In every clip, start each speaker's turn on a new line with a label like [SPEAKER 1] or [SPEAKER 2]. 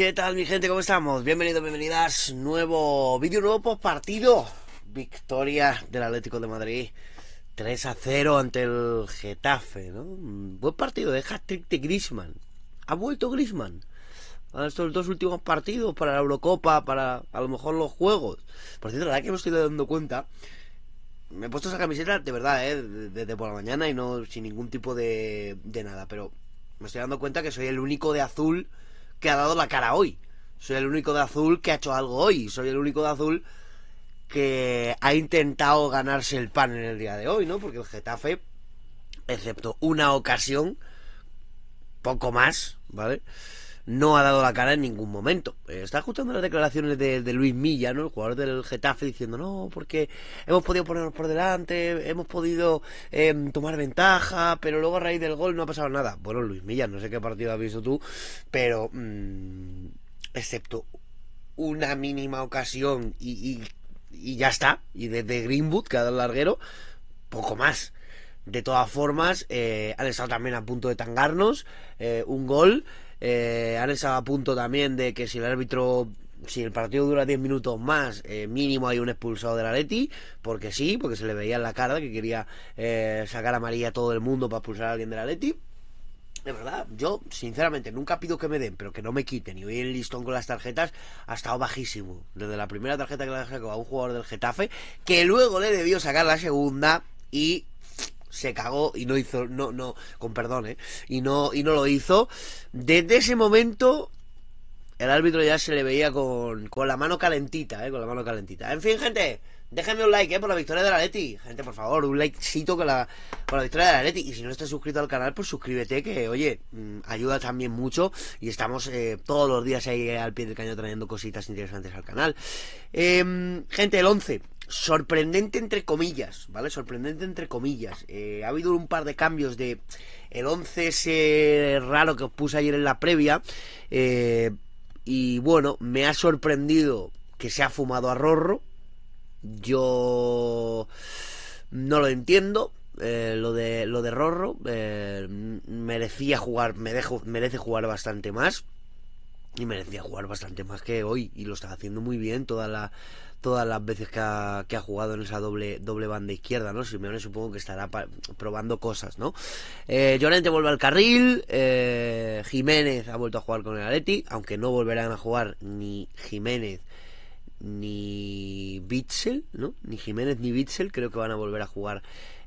[SPEAKER 1] ¿Qué tal mi gente? ¿Cómo estamos? Bienvenidos, bienvenidas. Nuevo vídeo, nuevo post partido. Victoria del Atlético de Madrid. 3 a 0 ante el Getafe, ¿no? Buen partido de ¿eh? hat-trick de Grisman. Ha vuelto Grisman. A estos dos últimos partidos para la Eurocopa, para a lo mejor los juegos. Por cierto, la verdad que me estoy dando cuenta. Me he puesto esa camiseta de verdad, Desde ¿eh? por la mañana y no sin ningún tipo de, de nada. Pero me estoy dando cuenta que soy el único de azul que ha dado la cara hoy. Soy el único de azul que ha hecho algo hoy. Soy el único de azul que ha intentado ganarse el pan en el día de hoy, ¿no? Porque el Getafe, excepto una ocasión, poco más, ¿vale? no ha dado la cara en ningún momento. Eh, está escuchando las declaraciones de, Luis Milla, ¿no? El jugador del Getafe diciendo, no, porque hemos podido ponernos por delante, hemos podido em, tomar ventaja, pero luego a raíz del gol no ha pasado nada. Bueno, Luis Milla, no sé qué partido has visto tú, pero mm, excepto una mínima ocasión y, ya está, y desde Greenwood, que ha dado el larguero, poco más. De todas formas, eh, han estado también a punto de tangarnos eh, un gol. Eh, han estado a punto también de que si el árbitro si el partido dura 10 minutos más, eh, mínimo hay un expulsado de la Leti porque sí, porque se le veía en la cara que quería eh, sacar a María todo el mundo para expulsar a alguien de la Leti De verdad, yo sinceramente nunca pido que me den, pero que no me quiten. Y hoy el listón con las tarjetas ha estado bajísimo. Desde la primera tarjeta que le sacado a un jugador del Getafe, que luego le debió sacar la segunda y se cagó y no hizo, no, no, con perdón, ¿eh? y no, y no lo hizo. Desde ese momento, el árbitro ya se le veía con, con la mano calentita, ¿eh? con la mano calentita. En fin, gente, déjenme un like, ¿eh? por la victoria de la Leti. Gente, por favor, un likecito con la, la victoria de la Leti. Y si no estás suscrito al canal, pues suscríbete, que oye, mm, ayuda también mucho. Y estamos eh, todos los días ahí al pie del cañón trayendo cositas interesantes al canal. Em, gente, el 11 sorprendente entre comillas, ¿vale? Sorprendente entre comillas. Eh, ha habido un par de cambios de el 11 ese raro que os puse ayer en la previa. Eh, y bueno, me ha sorprendido que se ha fumado a Rorro. Yo no lo entiendo. Eh, lo de lo de Rorro merecía jugar, merece jugar bastante más y merecía jugar bastante más que hoy y lo está haciendo muy bien toda la, todas las veces que ha, que ha, jugado en esa doble, doble banda izquierda, ¿no? Simeone supongo que estará probando cosas, ¿no? Eh, Llorente vuelve al carril, eh, Jiménez ha vuelto a jugar con el Atleti, aunque no volverán a jugar ni Jiménez ni Bitzel, ¿no? Ni Jiménez ni Bitzel creo que van a volver a jugar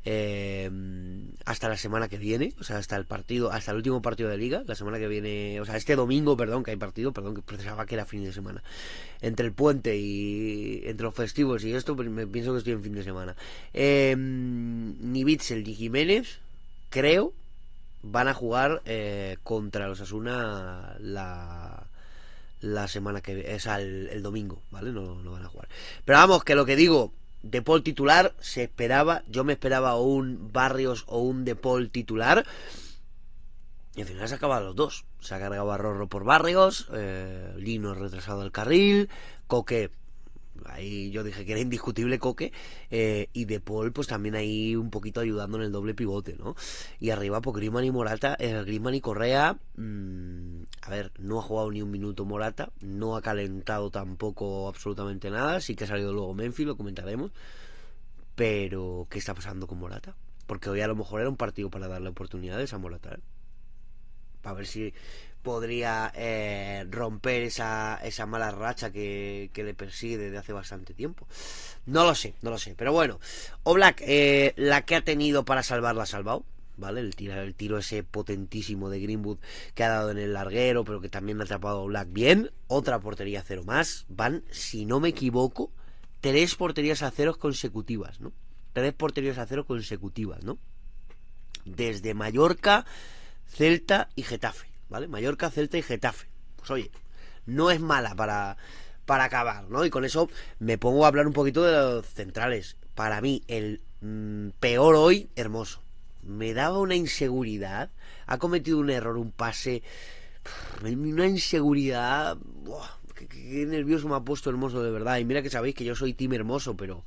[SPEAKER 1] Em, hasta la semana que viene, o sea, hasta el partido, hasta el último partido de liga, la semana que viene, o sea, este domingo, perdón, que hay partido, perdón, que precisaba que era fin de semana. Entre el puente y entre los festivos y esto, pues, me pienso que estoy en fin de semana. Eh, em, ni Bitzel Jiménez, creo, van a jugar eh, contra los Asuna la la semana que viene, el, domingo, ¿vale? No, no van a jugar. Pero vamos, que lo que digo, de Paul titular se esperaba, yo me esperaba un Barrios o un De Paul titular. Y al final se acabaron los dos. Se ha cargado a Rorro por Barrios, eh, Lino retrasado al carril, Coque ahí yo dije que era indiscutible Coque eh, y De Paul pues también ahí un poquito ayudando en el doble pivote, ¿no? Y arriba por pues, Griezmann y Morata, eh, Griezmann y Correa, mm, a ver, no ha jugado ni un minuto Morata, no ha calentado tampoco absolutamente nada, sí que ha salido luego Memphis, lo comentaremos, pero ¿qué está pasando con Morata? Porque hoy a lo mejor era un partido para darle oportunidades a Morata, ¿eh? para ver si podría eh, romper esa, mala racha que, le persigue desde hace bastante tiempo. No lo sé, no lo sé. Pero bueno, Oblak, Black eh, la que ha tenido para salvarla ha salvado. ¿Vale? El tiro, ese potentísimo de Greenwood que ha dado en el larguero, pero que también ha atrapado a Black bien. Otra portería a cero más. Van, si no me equivoco, tres porterías a ceros consecutivas, ¿no? Tres porterías a cero consecutivas, ¿no? Desde Mallorca, Celta y Getafe, ¿vale? Mallorca, Celta y Getafe. Pues oye, no es mala para, para acabar, ¿no? Y con eso me pongo a hablar un poquito de los centrales. Para mí, el mm, peor hoy, hermoso. Me daba una inseguridad. Ha cometido un error, un pase. Una inseguridad. qué, nervioso me ha puesto hermoso, de verdad. Y mira que sabéis que yo soy team hermoso, pero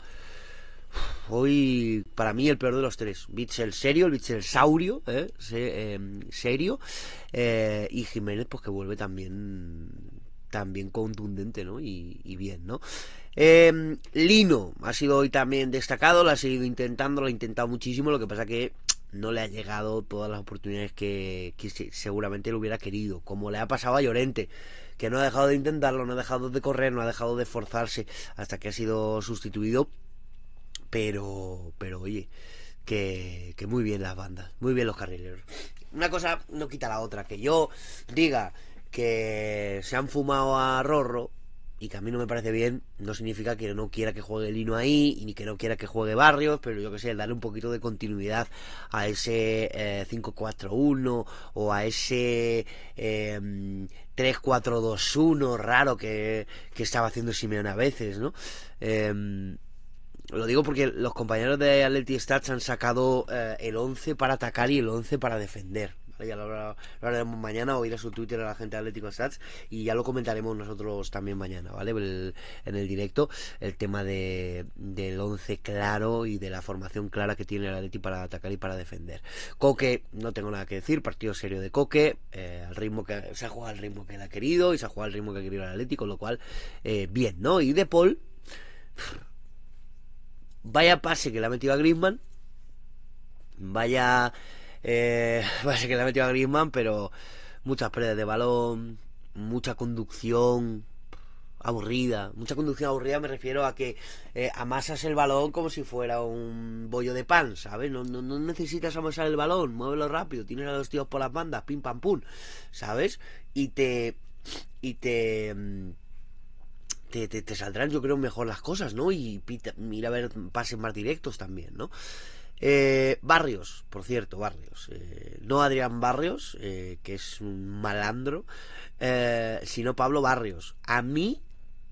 [SPEAKER 1] hoy para mí el peor de los tres. Bitzel serio, el bichel saurio, ¿eh? em, serio. Eh, y Jiménez, pues que vuelve también, también contundente, ¿no? Y, bien, ¿no? Em, Lino ha sido hoy también destacado, lo ha seguido intentando, lo ha intentado muchísimo, lo que pasa que no le ha llegado todas las oportunidades que, seguramente lo hubiera querido, como le ha pasado a Llorente que no ha dejado de intentarlo, no ha dejado de correr, no ha dejado de esforzarse hasta que ha sido sustituido pero, pero oye, que, muy bien las bandas, muy bien los carrileros. Una cosa no quita la otra. Que yo diga que se han fumado a Rorro y que a mí no me parece bien, no significa que no quiera que juegue Lino ahí, y ni que no quiera que juegue Barrios, pero yo que sé, darle un poquito de continuidad a ese 5-4-1 eh, o a ese 3-4-2-1 em, raro que, estaba haciendo Simeón a veces, ¿no? Em, lo digo porque los compañeros de Atleti Stats han sacado eh, el 11 para atacar y el 11 para defender. Ya lo, haremos mañana o ir a su Twitter a la gente de Atlético Stats y ya lo comentaremos nosotros también mañana, ¿vale? en el directo, el tema del 11 claro y de la formación clara que tiene el Atleti para atacar y para defender. Coque, no tengo nada que decir, partido serio de Coque, eh, al ritmo que se ha jugado al ritmo que él ha querido y se ha jugado al ritmo que ha querido el Atlético, lo cual, eh, bien, ¿no? Y De Paul. Vaya pase que le ha metido a Griezmann. Vaya eh, pase que le ha metido a Griezmann, pero muchas pérdidas de balón, mucha conducción aburrida. Mucha conducción aburrida me refiero a que eh, amasas el balón como si fuera un bollo de pan, ¿sabes? No, no, no, necesitas amasar el balón, muévelo rápido, tienes a los tíos por las bandas, pim pam pum, ¿sabes? Y te. Y te mm, te, saldrán, yo creo, mejor las cosas, ¿no? Y pita, mira a ver pases más directos también, ¿no? Eh, Barrios, por cierto, Barrios. Eh, no Adrián Barrios, eh, que es un malandro, sino Pablo Barrios. A mí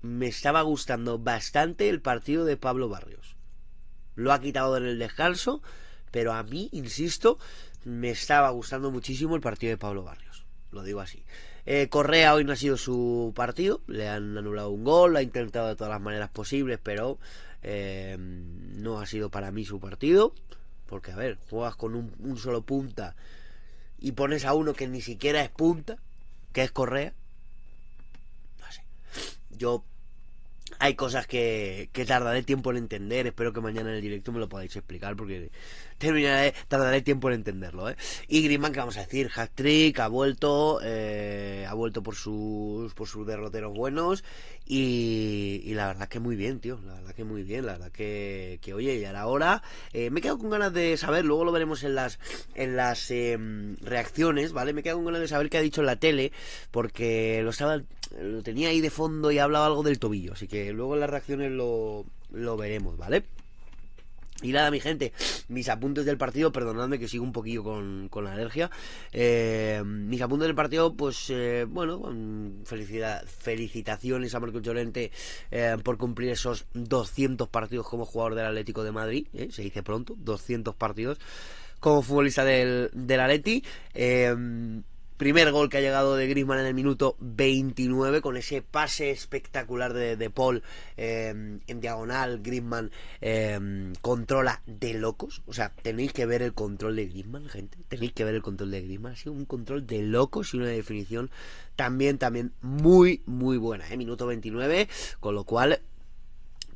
[SPEAKER 1] me estaba gustando bastante el partido de Pablo Barrios. Lo ha quitado en el descanso, pero a mí, insisto, me estaba gustando muchísimo el partido de Pablo Barrios lo digo así. Eh, Correa hoy no ha sido su partido, le han anulado un gol, lo ha intentado de todas las maneras posibles, pero eh, no ha sido para mí su partido, porque a ver, juegas con un, solo punta y pones a uno que ni siquiera es punta, que es Correa. No sé. Yo hay cosas que, que tardaré tiempo en entender. Espero que mañana en el directo me lo podáis explicar porque terminaré, tardaré tiempo en entenderlo. ¿eh? Y Griezmann, que vamos a decir? Hat trick, ha vuelto, eh, ha vuelto por sus, por sus derroteros buenos. Y, y, la verdad que muy bien, tío. La verdad que muy bien. La verdad que, que oye, y ahora eh, me quedo con ganas de saber. Luego lo veremos en las, en las em, reacciones, ¿vale? Me quedo con ganas de saber qué ha dicho en la tele porque lo, estaba, lo tenía ahí de fondo y hablaba algo del tobillo. Así que eh, luego en las reacciones lo, veremos, ¿vale? Y nada, mi gente, mis apuntes del partido, perdonadme que sigo un poquillo con, la alergia. Eh, mis apuntes del partido, pues eh, bueno, felicidad, felicitaciones a Marco Llorente por cumplir esos 200 partidos como jugador del Atlético de Madrid, se dice pronto, 200 partidos como futbolista del, del Atleti. Primer gol que ha llegado de Griezmann en el minuto 29 con ese pase espectacular de, de Paul em, en diagonal. Griezmann em, controla de locos. O sea, tenéis que ver el control de Griezmann, gente. Tenéis que ver el control de Griezmann. Ha sido un control de locos y una definición también, también muy, muy buena. ¿eh? Minuto 29, con lo cual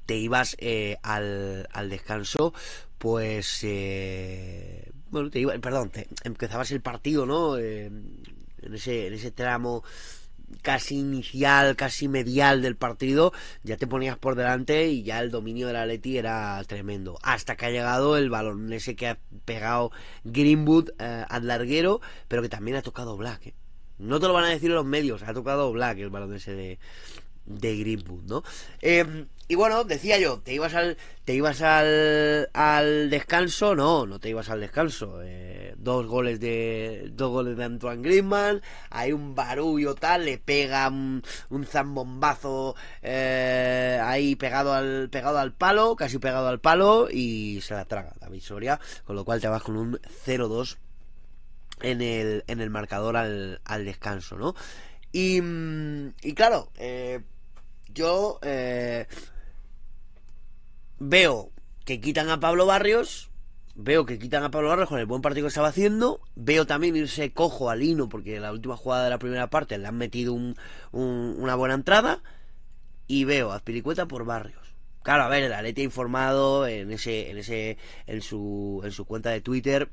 [SPEAKER 1] te ibas eh, al, al, descanso pues eh, bueno, te eh, perdón, te, empezabas el partido, ¿no? Eh, en, ese, en ese tramo casi inicial, casi medial del partido, ya te ponías por delante y ya el dominio de la Leti era tremendo. Hasta que ha llegado el balón ese que ha pegado Greenwood eh, al larguero, pero que también ha tocado Black. No te lo van a decir los medios, ha tocado Black el balón ese de, de Greenwood, ¿no? Eh, y bueno, decía yo, te ibas al, te ibas al, descanso, no, no te ibas al descanso. Eh, dos goles de, dos goles de Antoine Griezmann, hay un barullo tal, le pega un, zambombazo eh, ahí pegado al, pegado al palo, casi pegado al palo y se la traga la Soria, con lo cual te vas con un 0-2 en el, en el marcador al, descanso, ¿no? Y, mm, claro, eh, yo eh, veo que quitan a Pablo Barrios, veo que quitan a Pablo Barrios con el buen partido que estaba haciendo, veo también irse cojo a Lino porque en la última jugada de la primera parte le han metido una buena entrada y veo a por Barrios. Claro, a ver, el Atleti ha informado en ese, en ese, en su, cuenta de Twitter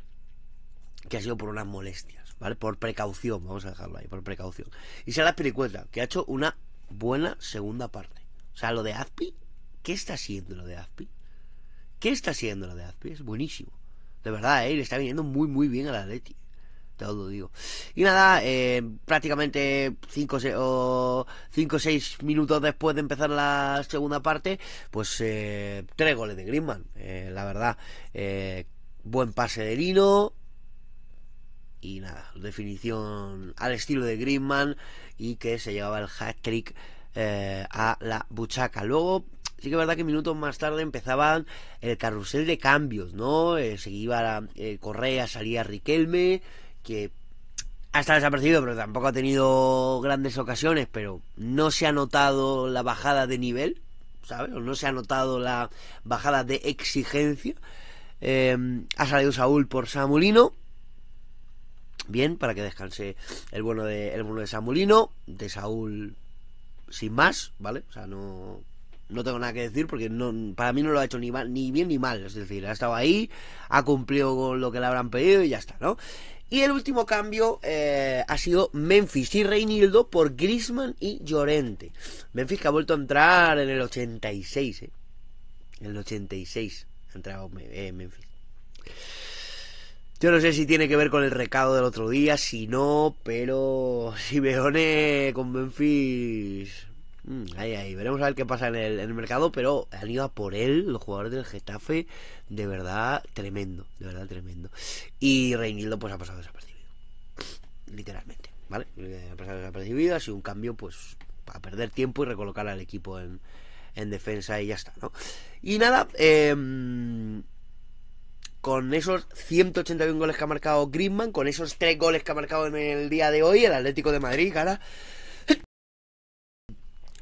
[SPEAKER 1] que ha sido por unas molestias, ¿vale? Por precaución, vamos a dejarlo ahí, por precaución. Y se la Pilicueta, que ha hecho una buena segunda parte. O sea, lo de Azpi ¿Qué está haciendo lo de Azpi? ¿Qué está haciendo lo de Azpi? Es buenísimo. De verdad, ¿eh? le está viniendo muy, muy bien a la Leti. Te lo digo. Y nada, eh, prácticamente 5 o 6 minutos después de empezar la segunda parte, pues eh, tres goles de Griezmann, eh, la verdad. Eh, buen pase de Lino. Y nada, definición al estilo de Griezmann y que se llevaba el hat-trick a la buchaca. Luego Sí que es verdad que minutos más tarde empezaban el carrusel de cambios, ¿no? Seguía eh, se iba eh, Correa, salía Riquelme, que hasta desaparecido, pero tampoco ha tenido grandes ocasiones, pero no se ha notado la bajada de nivel, ¿sabes? O no se ha notado la bajada de exigencia. Em, ha salido Saúl por Samulino. Bien, para que descanse el bueno de, el bueno de Samulino. De Saúl sin más, ¿vale? O sea, no, no tengo nada que decir porque no, para mí no lo ha hecho ni, bien ni mal. Es decir, ha estado ahí, ha cumplido con lo que le habrán pedido y ya está, ¿no? Y el último cambio eh, ha sido Memphis y Reinildo por Grisman y Llorente. Memphis que ha vuelto a entrar en el 86, ¿eh? En el 86 ha entrado eh, Memphis. Yo no sé si tiene que ver con el recado del otro día, si no, pero si Simeone con Memphis Mm, ahí, ahí. Veremos a ver qué pasa en el, mercado, pero han ido a por él los jugadores del Getafe. De verdad, tremendo. De verdad, tremendo. Y Reinildo, pues ha pasado desapercibido. Literalmente, ¿vale? Eh, ha pasado desapercibido. Ha sido un cambio, pues, para perder tiempo y recolocar al equipo en, defensa y ya está, ¿no? Y nada, em, con esos 181 goles que ha marcado Griezmann, con esos 3 goles que ha marcado en el día de hoy, el Atlético de Madrid cara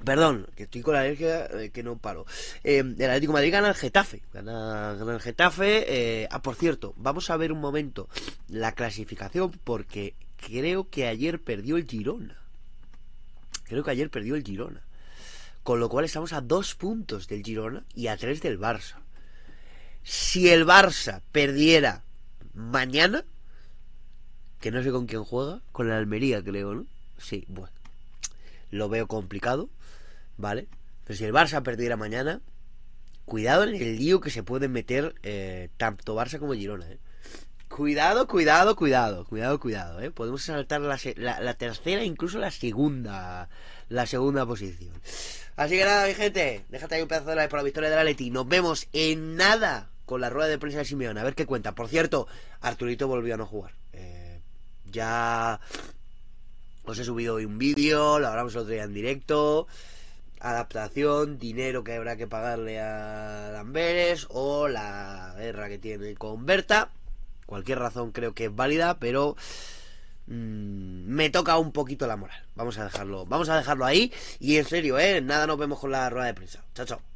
[SPEAKER 1] Perdón, que estoy con la alergia que no paro. Eh, el Atlético Madrid gana el Getafe. Gana, el Getafe. ah, por cierto, vamos a ver un momento la clasificación porque creo que ayer perdió el Girona. Creo que ayer perdió el Girona. Con lo cual estamos a dos puntos del Girona y a tres del Barça. Si el Barça perdiera mañana, que no sé con quién juega, con la Almería creo, ¿no? Sí, bueno lo veo complicado, ¿vale? Pero si el Barça perdiera mañana, cuidado en el lío que se puede meter eh, tanto Barça como Girona, ¿eh? Cuidado, cuidado, cuidado, cuidado, cuidado, ¿eh? Podemos saltar la, la, tercera, incluso la segunda, la segunda posición. Así que nada, mi gente, déjate ahí un pedazo de like por la victoria de la Leti. Nos vemos en nada con la rueda de prensa de Simeón. a ver qué cuenta. Por cierto, Arturito volvió a no jugar. Eh, ya os pues he subido hoy un vídeo, lo hablamos el otro día en directo. Adaptación, dinero que habrá que pagarle a Lamberes o la guerra que tiene con Berta. Cualquier razón creo que es válida, pero mm, me toca un poquito la moral. Vamos a dejarlo, vamos a dejarlo ahí. Y en serio, eh, nada nos vemos con la rueda de prensa. Chao, chao.